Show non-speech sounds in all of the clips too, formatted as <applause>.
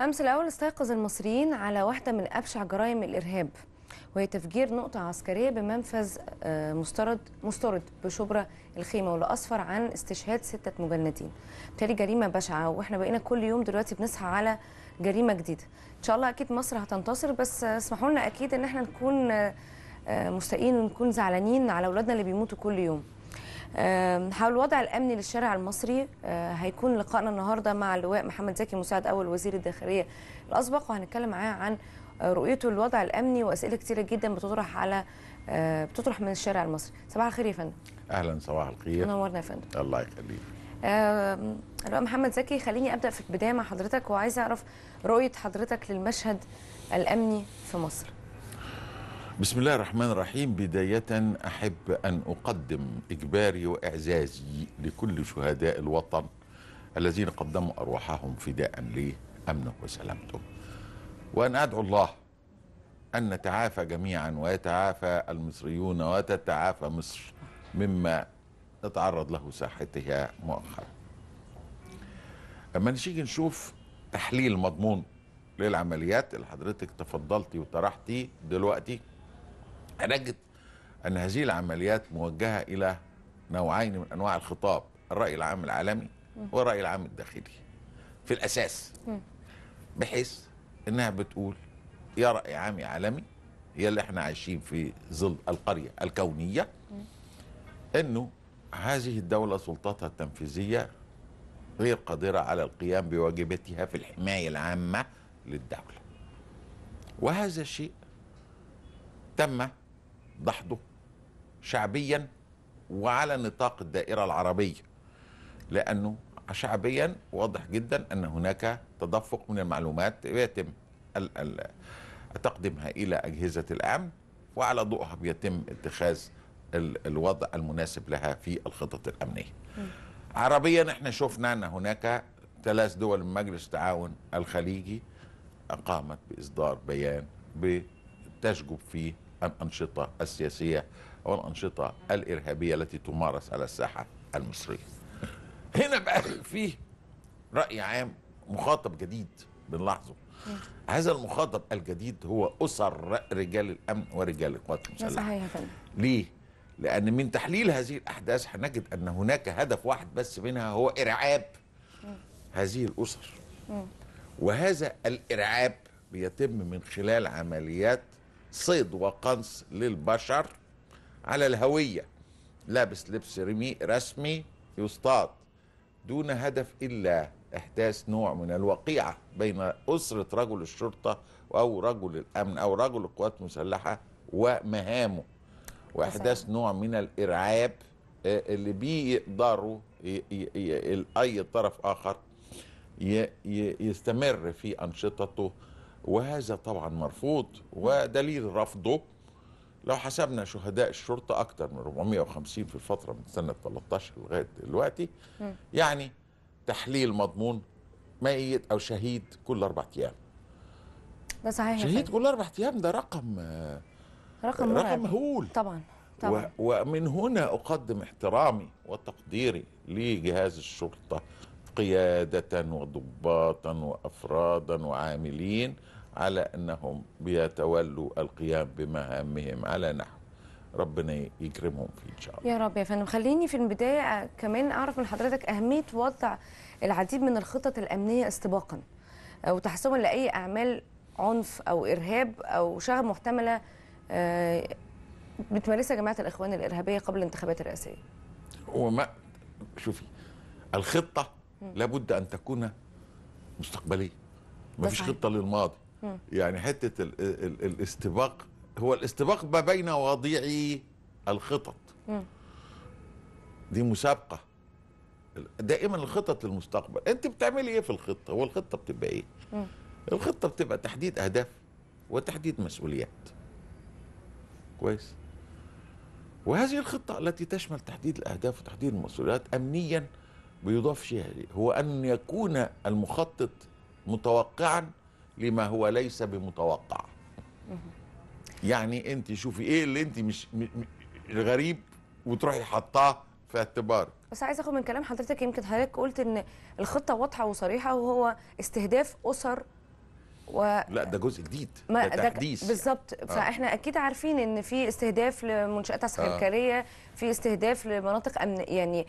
أمس الأول استيقظ المصريين على واحدة من أبشع جرائم الإرهاب وهي تفجير نقطة عسكرية بمنفذ آه، مسترد مسترد بشبرا الخيمة واللي أسفر عن استشهاد ستة مجندين بالتالي جريمة بشعة وإحنا بقينا كل يوم دلوقتي بنصحى على جريمة جديدة إن شاء الله أكيد مصر هتنتصر بس اسمحوا لنا أكيد إن إحنا نكون آه، مستائين ونكون زعلانين على أولادنا اللي بيموتوا كل يوم حول الوضع الامني للشارع المصري آه، هيكون لقائنا النهارده مع اللواء محمد زكي مساعد اول وزير الداخليه الاسبق وهنتكلم معاه عن رؤيته للوضع الامني واسئله كثيره جدا بتطرح على آه، بتطرح من الشارع المصري صباح الخير يا فندم اهلا صباح الخير نورنا يا فندم الله يخليك اللواء محمد زكي خليني ابدا في البدايه مع حضرتك وعايزه اعرف رؤيه حضرتك للمشهد الامني في مصر بسم الله الرحمن الرحيم بداية أحب أن أقدم إجباري وإعزازي لكل شهداء الوطن الذين قدموا أرواحهم فداء أمنه وسلامته وأن أدعو الله أن نتعافى جميعا ويتعافى المصريون وتتعافى مصر مما تتعرض له ساحتها مؤخرا أما نشيك نشوف تحليل مضمون للعمليات اللي حضرتك تفضلتي وطرحتي دلوقتي نجد أن هذه العمليات موجهة إلى نوعين من أنواع الخطاب الرأي العام العالمي والرأي العام الداخلي في الأساس بحيث أنها بتقول يا رأي عامي عالمي هي اللي احنا عايشين في ظل القرية الكونية أنه هذه الدولة سلطتها التنفيذية غير قادرة على القيام بواجبتها في الحماية العامة للدولة وهذا الشيء تم دحضه شعبيا وعلى نطاق الدائرة العربية لأنه شعبيا واضح جدا أن هناك تدفق من المعلومات يتم تقديمها إلى أجهزة الأمن وعلى ضوءها بيتم اتخاذ الوضع المناسب لها في الخطط الأمنية عربيا احنا شفنا أن هناك ثلاث دول من مجلس التعاون الخليجي أقامت بإصدار بيان بتشجب فيه الأنشطة السياسية أو الأنشطة الإرهابية التي تمارس على الساحة المصرية <laughs> هنا بقى فيه رأي عام مخاطب جديد بنلاحظه هذا المخاطب الجديد هو أسر رجال الأمن ورجال القوات المسلحة ليه؟ لأن من تحليل هذه الأحداث هنجد أن هناك هدف واحد بس منها هو إرعاب هذه الأسر وهذا الإرعاب بيتم من خلال عمليات صيد وقنص للبشر على الهوية لابس لبس رسمي يصطاد دون هدف إلا إحداث نوع من الوقيعة بين أسرة رجل الشرطة أو رجل الأمن أو رجل القوات المسلحة ومهامه وإحداث نوع من الإرعاب آه، اللي بيقدروا أي طرف آخر يستمر في أنشطته وهذا طبعا مرفوض ودليل رفضه لو حسبنا شهداء الشرطه اكثر من 450 في الفتره من سنه 13 لغايه دلوقتي يعني تحليل مضمون ميت او شهيد كل اربع ايام ده صحيح شهيد كل اربع ايام ده رقم رقم رقم مهول طبعا طبعا ومن هنا اقدم احترامي وتقديري لجهاز الشرطه قياده وضباطا وافرادا وعاملين على انهم بيتولوا القيام بمهامهم على نحو ربنا يكرمهم فيه ان شاء الله. يا رب يا فندم خليني في البدايه كمان اعرف من حضرتك اهميه وضع العديد من الخطط الامنيه استباقا آه، وتحسبا لاي اعمال عنف او ارهاب او شغب محتمله آه، بتمارسها جماعه الاخوان الارهابيه قبل الانتخابات الرئاسيه. هو ما شوفي الخطه لابد ان تكون مستقبليه. ما فيش خطه للماضي يعني حته الـ الـ الاستباق هو الاستباق ما بين وضيعي الخطط دي مسابقه دائما الخطط للمستقبل انت بتعملي ايه في الخطه والخطه بتبقى ايه الخطه بتبقى تحديد اهداف وتحديد مسؤوليات كويس وهذه الخطه التي تشمل تحديد الاهداف وتحديد المسؤوليات امنيا بيضاف شيء هو ان يكون المخطط متوقعا لما هو ليس بمتوقع يعني انت شوفي ايه اللي انت مش الغريب وتروحي حطاه في اعتبارك بس عايز اخد من كلام حضرتك يمكن حضرتك قلت ان الخطه واضحه وصريحه وهو استهداف اسر و... لا ده جزء جديد ما ده تحديث يعني. بالظبط آه. فاحنا اكيد عارفين ان في استهداف لمنشات عسكريه آه. في استهداف لمناطق امن يعني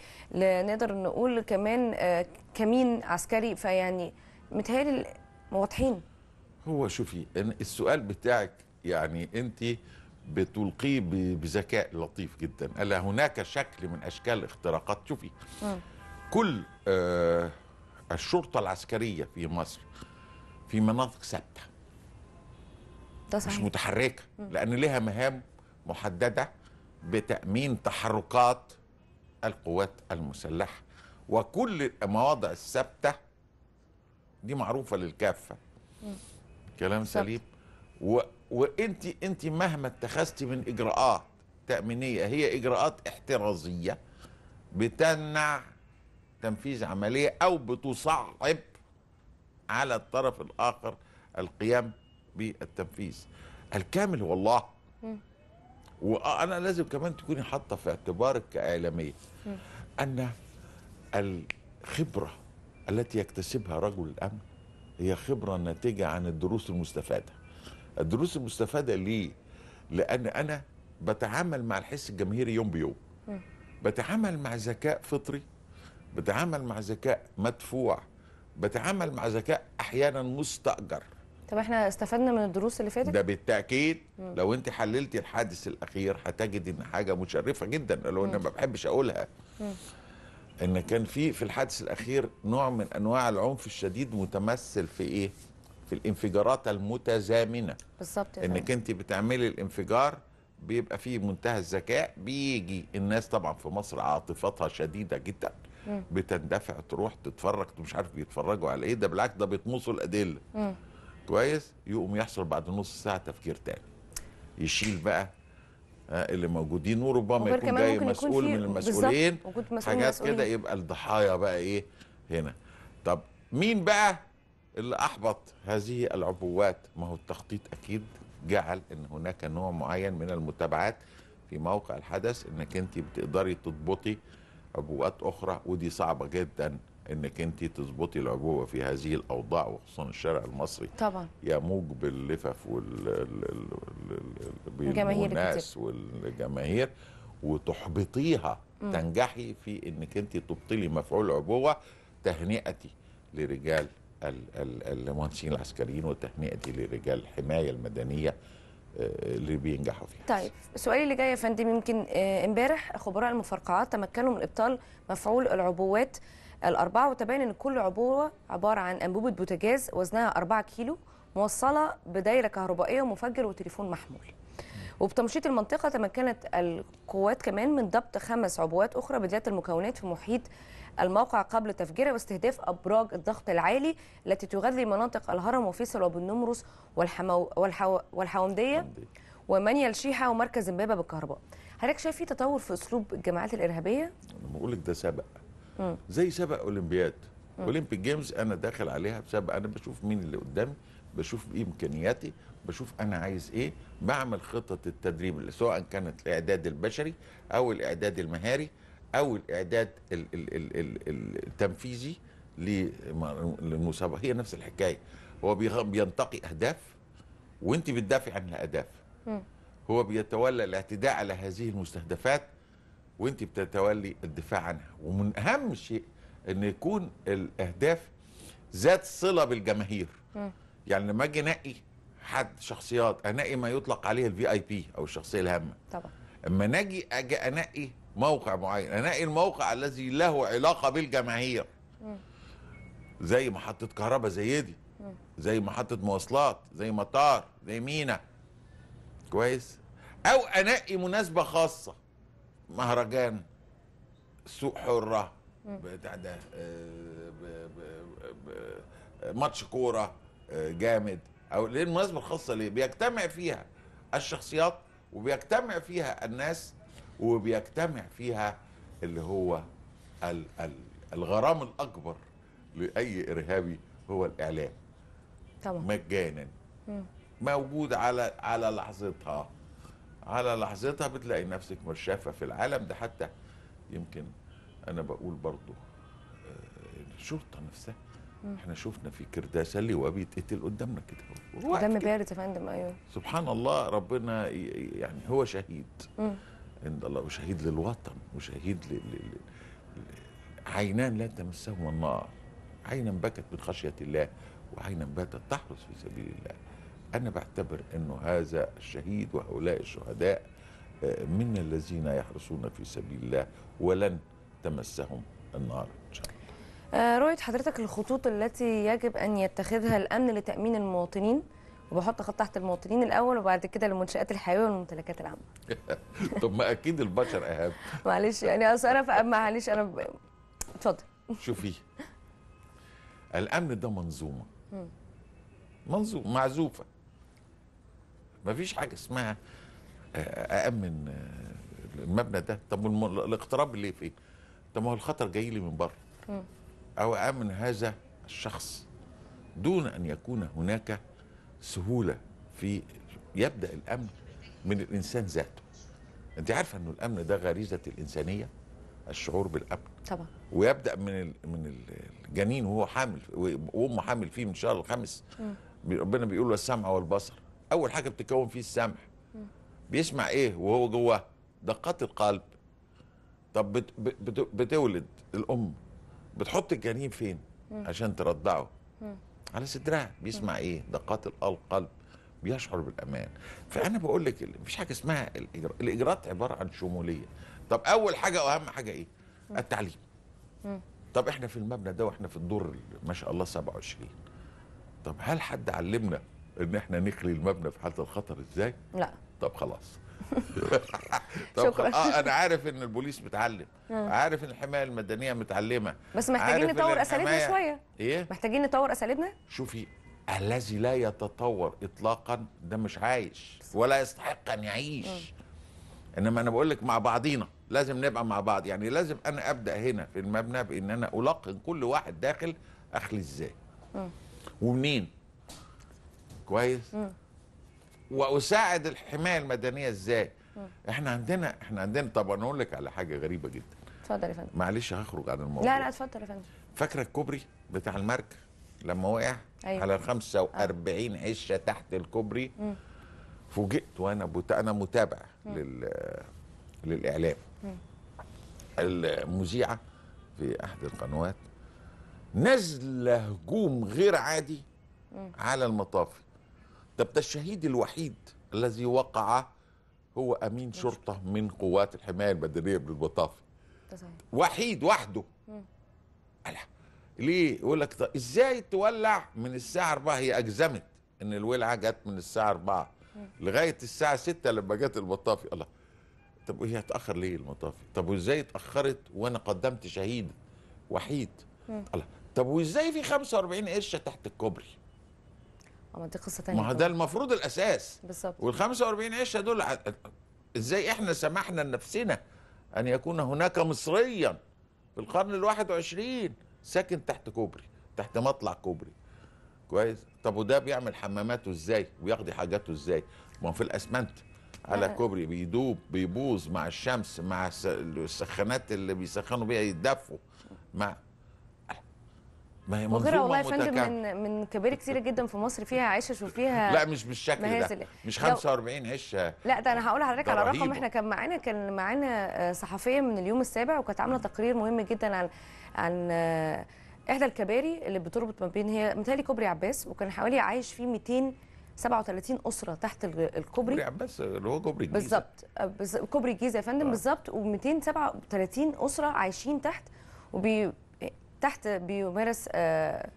نقدر نقول كمان آه، كمين عسكري فيعني متهيألي واضحين هو شوفي السؤال بتاعك يعني انت بتلقيه بذكاء لطيف جدا الا هناك شكل من اشكال اختراقات شوفي كل آه الشرطه العسكريه في مصر في مناطق ثابته ده صحيح. مش متحركه لان لها مهام محدده بتامين تحركات القوات المسلحه وكل المواضع الثابته دي معروفه للكافه كلام بالزبط. سليم و... وانت انت مهما اتخذتي من اجراءات تامينيه هي اجراءات احترازيه بتمنع تنفيذ عمليه او بتصعب على الطرف الاخر القيام بالتنفيذ الكامل والله وانا لازم كمان تكوني حاطه في اعتبارك كاعلاميه ان الخبره التي يكتسبها رجل الامن هي خبرة ناتجة عن الدروس المستفادة الدروس المستفادة ليه؟ لأن أنا بتعامل مع الحس الجماهيري يوم بيوم بتعامل مع ذكاء فطري بتعامل مع ذكاء مدفوع بتعامل مع ذكاء أحيانا مستأجر طب احنا استفدنا من الدروس اللي فاتت ده بالتاكيد مم. لو انت حللتي الحادث الاخير هتجد ان حاجه مشرفه جدا لو انا ما بحبش اقولها مم. ان كان في في الحادث الاخير نوع من انواع العنف الشديد متمثل في ايه في الانفجارات المتزامنه بالظبط انك انت بتعملي الانفجار بيبقى فيه منتهى الذكاء بيجي الناس طبعا في مصر عاطفتها شديده جدا بتندفع تروح تتفرج مش عارف بيتفرجوا على ايه ده بالعكس ده بيطمسوا الادله كويس يقوم يحصل بعد نص ساعه تفكير تاني يشيل بقى آه، اللي موجودين وربما يكون جاي مسؤول من المسؤولين حاجات كده يبقى الضحايا بقى ايه هنا طب مين بقى اللي احبط هذه العبوات ما هو التخطيط اكيد جعل ان هناك نوع معين من المتابعات في موقع الحدث انك انت بتقدري تضبطي عبوات اخرى ودي صعبه جدا انك انت تظبطي العبوه في هذه الاوضاع وخصوصا الشارع المصري طبعا يموج باللفف والناس والجماهير وتحبطيها مم. تنجحي في انك انت تبطلي مفعول عبوه تهنئتي لرجال المهندسين العسكريين وتهنئتي لرجال الحمايه المدنيه آه، اللي بينجحوا فيها طيب سؤالي اللي جاي يا فندم يمكن آه، امبارح خبراء المفرقعات تمكنوا من ابطال مفعول العبوات الأربعة وتبين أن كل عبوة عبارة عن أنبوبة بوتاجاز وزنها 4 كيلو موصلة بدايرة كهربائية ومفجر وتليفون محمول وبتمشيط المنطقة تمكنت القوات كمان من ضبط خمس عبوات أخرى بذات المكونات في محيط الموقع قبل تفجيرها واستهداف أبراج الضغط العالي التي تغذي مناطق الهرم وفيصل وأبو نمرس والحمو... والحو... والحومدية ومنيا الشيحة ومركز امبابة بالكهرباء. حضرتك شايف في تطور في أسلوب الجماعات الإرهابية؟ أنا بقول لك ده سبق زي سبق اولمبياد اولمبيك جيمز انا داخل عليها بسبب انا بشوف مين اللي قدامي بشوف ايه امكانياتي بشوف انا عايز ايه بعمل خطه التدريب اللي سواء كانت الاعداد البشري او الاعداد المهاري او الاعداد ال ال ال ال التنفيذي للمسابقه هي نفس الحكايه هو بينتقي اهداف وانت بتدافع عن الاهداف هو بيتولى الاعتداء على هذه المستهدفات وانت بتتولي الدفاع عنها ومن اهم شيء ان يكون الاهداف ذات صله بالجماهير يعني لما اجي انقي حد شخصيات انقي ما يطلق عليه الفي اي بي او الشخصيه الهامه طبعا اما نجي اجي انقي موقع معين انقي الموقع الذي له علاقه بالجماهير زي محطه كهرباء زي دي زي محطه مواصلات زي مطار زي مينا كويس او انقي مناسبه خاصه مهرجان سوق حره بتاع ده ماتش كوره آه، جامد او ليه المناسبه الخاصه ليه بيجتمع فيها الشخصيات وبيجتمع فيها الناس وبيجتمع فيها اللي هو ال الغرام الاكبر لاي ارهابي هو الاعلام طبعا مجانا موجود على على لحظتها على لحظتها بتلاقي نفسك مرشافة في العالم ده حتى يمكن أنا بقول برضو آه، الشرطة نفسها احنا شفنا في كرداسة هو بيتقتل قدامنا كده قدام بارد يا فندم ايوه سبحان الله ربنا يعني هو شهيد عند الله وشهيد للوطن وشهيد ل... ل... ل... عينان لا تمسهما النار عينا بكت من خشيه الله وعينا باتت تحرس في سبيل الله أنا بعتبر أنه هذا الشهيد وهؤلاء الشهداء آه، من الذين يحرسون في سبيل الله ولن تمسهم النار إن شاء الله رؤية حضرتك الخطوط التي يجب أن يتخذها الأمن لتأمين المواطنين وبحط خط تحت المواطنين الأول وبعد كده المنشآت الحيوية والممتلكات العامة <laughs> طب ما أكيد البشر أهم <laughs> معلش يعني أصل أنا معلش أنا اتفضل شوفي الأمن ده منظومة منظومة معزوفة مفيش حاجه اسمها آه، أأمن آه، المبنى ده طب الاقتراب اللي فيه طب ما هو الخطر جاي لي من بره أو أأمن هذا الشخص دون أن يكون هناك سهولة في يبدأ الأمن من الإنسان ذاته أنت عارفة أنه الأمن ده غريزة الإنسانية الشعور بالأمن طبعا ويبدأ من من الجنين وهو حامل وأمه حامل فيه من شهر الخامس ربنا بيقول له السمع والبصر اول حاجه بتتكون فيه السمع بيسمع ايه وهو جواه دقات القلب طب بت بت بتولد الام بتحط الجنين فين عشان ترضعه على صدرها بيسمع ايه دقات القلب بيشعر بالامان فانا بقول لك مفيش حاجه اسمها الإجراء. الاجراءات عباره عن شموليه طب اول حاجه واهم حاجه ايه التعليم طب احنا في المبنى ده واحنا في الدور ما شاء الله 27 طب هل حد علمنا ان احنا نخلي المبنى في حاله الخطر ازاي لا طب خلاص <laughs> طب شكرا. اه انا عارف ان البوليس متعلم آه. عارف ان الحمايه المدنيه متعلمه بس محتاجين نطور اساليبنا شويه ايه محتاجين نطور اساليبنا شوفي الذي لا يتطور اطلاقا ده مش عايش ولا يستحق ان يعيش مم. آه. انما انا بقول لك مع بعضينا لازم نبقى مع بعض يعني لازم انا ابدا هنا في المبنى بان انا القن كل واحد داخل اخلي ازاي آه. ومنين كويس واساعد الحمايه المدنيه ازاي احنا عندنا احنا عندنا طب انا اقول لك على حاجه غريبه جدا اتفضل يا فندم معلش هخرج عن الموضوع لا لا اتفضل يا فندم فاكره الكوبري بتاع المرك لما وقع أيوة. على 45 آه. عشه تحت الكوبري فوجئت وانا بت... انا متابع لل للاعلام مم. المذيعه في احد القنوات نزل هجوم غير عادي على المطافي طب ده الشهيد الوحيد الذي وقع هو امين شرطه من قوات الحمايه البدنيه ابن وحيد وحده ألا ليه يقول لك طيب، ازاي تولع من الساعه 4 هي اجزمت ان الولعه جت من الساعه 4 لغايه الساعه 6 لما جت البطافي الله طب وهي اتاخر ليه المطافي طب وازاي اتاخرت وانا قدمت شهيد وحيد الله طب وازاي في 45 قرشه تحت الكوبري اما دي قصه ثانيه ما هو ده المفروض الاساس بالظبط وال 45 عشه دول ازاي احنا سمحنا لنفسنا ان يكون هناك مصريا في القرن ال 21 ساكن تحت كوبري تحت مطلع كوبري كويس طب وده بيعمل حماماته ازاي وبيقضي حاجاته ازاي ما في الاسمنت على كوبري بيدوب بيبوظ مع الشمس مع السخانات اللي بيسخنوا بيها يتدفوا مع ما هي وغيرها والله يا فندم من من كباري كتيره جدا في مصر فيها عشش وفيها لا مش بالشكل ده مش 45 هشه لا ده انا هقول لحضرتك على رقم احنا كان معانا كان معانا آه، صحفيه من اليوم السابع وكانت عامله تقرير مهم جدا عن عن آه، احدى الكباري اللي بتربط ما بين هي متهيألي كوبري عباس وكان حوالي عايش فيه 200 37 اسره تحت الكوبري كوبري عباس اللي هو كوبري الجيزه بالظبط آه، كوبري الجيزه يا فندم آه. بالظبط و237 اسره عايشين تحت وبي تحت بيمارس آه،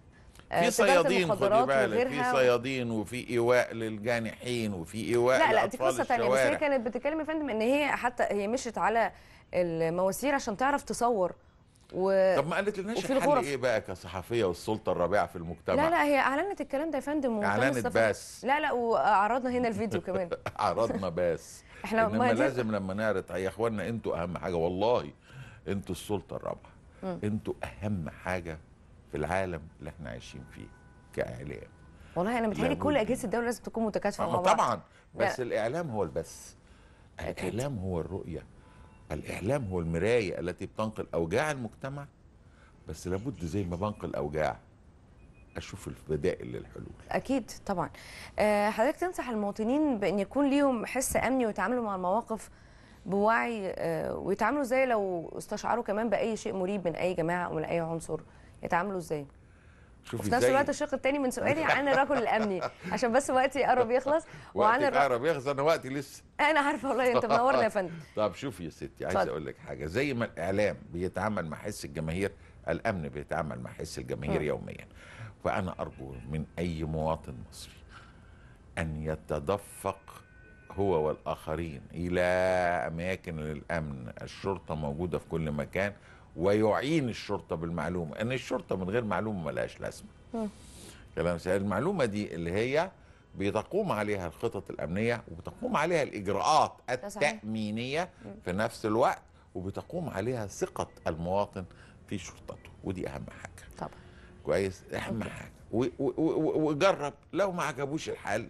آه، في صيادين خدي بالك في صيادين وفي ايواء للجانحين وفي ايواء لا لا دي قصه ثانيه بس هي كانت بتتكلم يا فندم ان هي حتى هي مشت على المواسير عشان تعرف تصور و... طب ما قالت لناش الحل ايه بقى كصحفيه والسلطه الرابعه في المجتمع لا لا هي اعلنت الكلام ده يا فندم اعلنت بس لا لا وعرضنا هنا الفيديو كمان <laughs> عرضنا بس احنا لازم لما نعرض يا اخوانا انتوا اهم حاجه والله انتوا السلطه الرابعه انتوا اهم حاجه في العالم اللي احنا عايشين فيه كاعلام والله انا متهيألي كل اجهزه الدوله لازم تكون متكاتفه آه، مع بعض طبعا بس لا. الاعلام هو البث الاعلام هو الرؤيه الاعلام هو المرايه التي بتنقل اوجاع المجتمع بس لابد زي ما بنقل اوجاع اشوف البدائل للحلول اكيد طبعا أه حضرتك تنصح المواطنين بان يكون ليهم حس امني ويتعاملوا مع المواقف بوعي آه، ويتعاملوا ازاي لو استشعروا كمان باي شيء مريب من اي جماعه او من اي عنصر يتعاملوا ازاي شوفي في نفس الوقت الشق الثاني من سؤالي <laughs> عن الرجل الامني عشان بس وقتي قرب يخلص <laughs> وعن الرجل قرب يخلص انا وقتي لسه <laughs> انا عارفه والله انت منورنا يا فندم طب شوفي يا ستي عايز اقول لك حاجه زي ما الاعلام بيتعامل مع حس الجماهير الامن بيتعامل مع حس الجماهير يوميا فانا ارجو من اي مواطن مصري ان يتدفق هو والآخرين إلى أماكن الأمن الشرطة موجودة في كل مكان ويعين الشرطة بالمعلومة أن الشرطة من غير معلومة ملهاش لازمة كلام المعلومة دي اللي هي بتقوم عليها الخطط الأمنية وبتقوم عليها الإجراءات التأمينية في نفس الوقت وبتقوم عليها ثقة المواطن في شرطته ودي أهم حاجة طبعا كويس أهم حاجة وجرب لو ما عجبوش الحل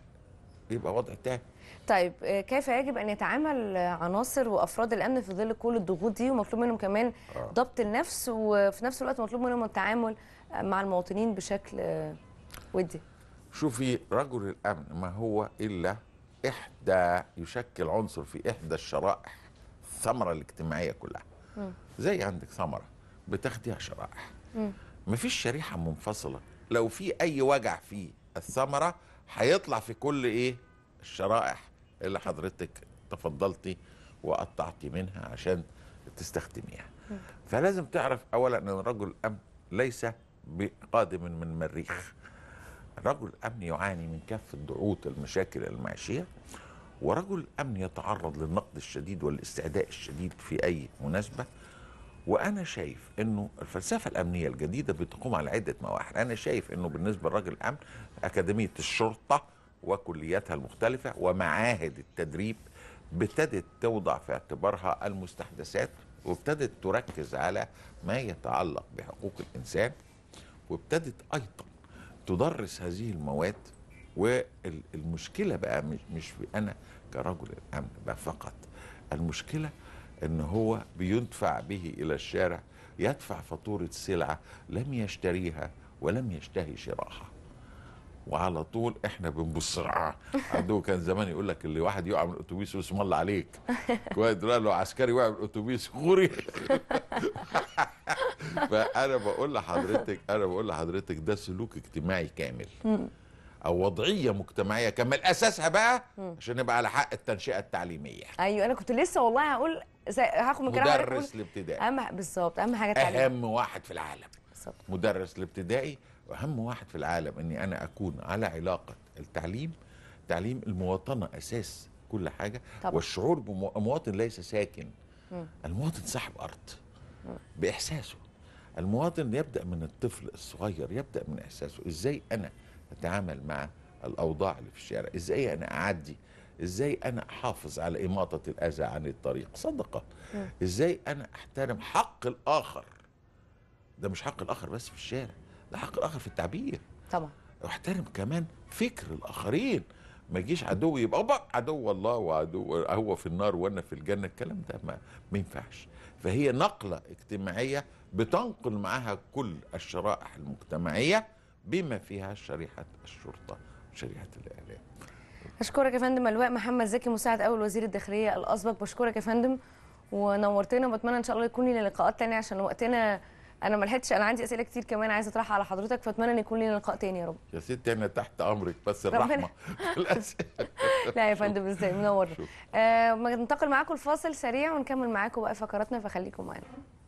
بيبقى وضع تاني طيب آه، كيف يجب ان يتعامل عناصر وافراد الامن في ظل كل الضغوط دي ومطلوب منهم كمان آه. ضبط النفس وفي نفس الوقت مطلوب منهم التعامل آه، مع المواطنين بشكل آه، ودي شوفي رجل الامن ما هو الا احدى يشكل عنصر في احدى الشرائح الثمره الاجتماعيه كلها م. زي عندك ثمره بتاخديها شرائح مفيش شريحه منفصله لو في اي وجع في الثمره هيطلع في كل ايه الشرائح اللي حضرتك تفضلتي وقطعتي منها عشان تستخدميها فلازم تعرف اولا ان رجل الامن ليس بقادم من مريخ رجل الامن يعاني من كافه ضغوط المشاكل المعيشيه ورجل الامن يتعرض للنقد الشديد والاستعداء الشديد في اي مناسبه وانا شايف انه الفلسفه الامنيه الجديده بتقوم على عده مواحد انا شايف انه بالنسبه لراجل الامن اكاديميه الشرطه وكلياتها المختلفه ومعاهد التدريب ابتدت توضع في اعتبارها المستحدثات وابتدت تركز على ما يتعلق بحقوق الانسان وابتدت ايضا تدرس هذه المواد والمشكله بقى مش, مش انا كرجل الامن بقى فقط المشكله ان هو بيدفع به الى الشارع يدفع فاتوره سلعه لم يشتريها ولم يشتهي شراها وعلى طول احنا بنبص عدو كان زمان يقول لك اللي واحد يقع من الاتوبيس واسم الله عليك <laughs> كويس لو عسكري وقع من الاتوبيس غوري <laughs> فانا بقول لحضرتك انا بقول لحضرتك ده سلوك اجتماعي كامل او وضعيه مجتمعيه كامل اساسها بقى عشان نبقى على حق التنشئه التعليميه ايوه انا كنت لسه والله هقول هاخد من كلام مدرس الابتدائي اهم بالظبط اهم حاجه تعليم اهم واحد في العالم بالظبط مدرس الابتدائي واهم واحد في العالم اني انا اكون على علاقه التعليم تعليم المواطنه اساس كل حاجه طبعا. والشعور بمواطن ليس ساكن م. المواطن صاحب ارض باحساسه المواطن يبدا من الطفل الصغير يبدا من احساسه ازاي انا اتعامل مع الاوضاع اللي في الشارع ازاي انا اعدي ازاي انا احافظ على اماطه الاذى عن الطريق صدقه ازاي انا احترم حق الاخر ده مش حق الاخر بس في الشارع ده حق الاخر في التعبير طبعا واحترم كمان فكر الاخرين ما يجيش عدو يبقى عدو الله وعدو هو في النار وانا في الجنه الكلام ده ما, ما ينفعش فهي نقله اجتماعيه بتنقل معاها كل الشرائح المجتمعيه بما فيها شريحه الشرطه شريحه الاعلام اشكرك يا فندم الواء محمد زكي مساعد اول وزير الداخليه الاسبق بشكرك يا فندم ونورتنا وبتمنى ان شاء الله يكون لنا لقاءات تانية عشان وقتنا انا ما لحقتش انا عندي اسئله كتير كمان عايزه اطرحها على حضرتك فاتمنى ان يكون لنا لقاء تاني يا رب يا ستي انا تحت امرك بس الرحمه <laughs> لا يا فندم ازاي منور آه ننتقل معاكم لفاصل سريع ونكمل معاكم بقى فقراتنا فخليكم معانا